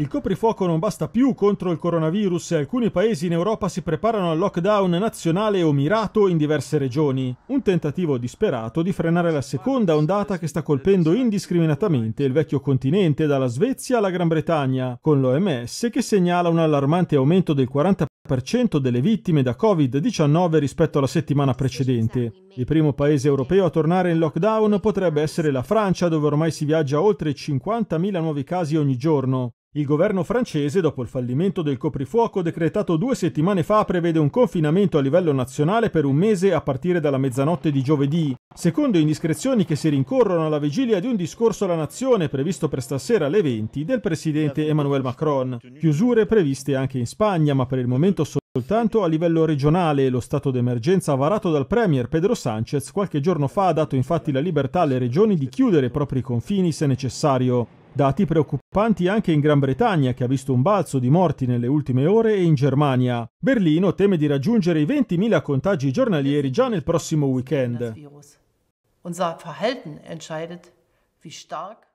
Il coprifuoco non basta più contro il coronavirus e alcuni paesi in Europa si preparano al lockdown nazionale o mirato in diverse regioni. Un tentativo disperato di frenare la seconda ondata che sta colpendo indiscriminatamente il vecchio continente dalla Svezia alla Gran Bretagna, con l'OMS che segnala un allarmante aumento del 40% delle vittime da Covid-19 rispetto alla settimana precedente. Il primo paese europeo a tornare in lockdown potrebbe essere la Francia, dove ormai si viaggia oltre 50.000 nuovi casi ogni giorno. Il governo francese, dopo il fallimento del coprifuoco decretato due settimane fa, prevede un confinamento a livello nazionale per un mese a partire dalla mezzanotte di giovedì. Secondo indiscrezioni che si rincorrono alla vigilia di un discorso alla nazione previsto per stasera alle 20 del presidente Emmanuel Macron. Chiusure previste anche in Spagna, ma per il momento soltanto a livello regionale. Lo stato d'emergenza varato dal premier Pedro Sánchez qualche giorno fa ha dato infatti la libertà alle regioni di chiudere i propri confini se necessario. Dati preoccupanti anche in Gran Bretagna, che ha visto un balzo di morti nelle ultime ore, e in Germania. Berlino teme di raggiungere i 20.000 contagi giornalieri già nel prossimo weekend. Unser Verhalten entscheidet, wie stark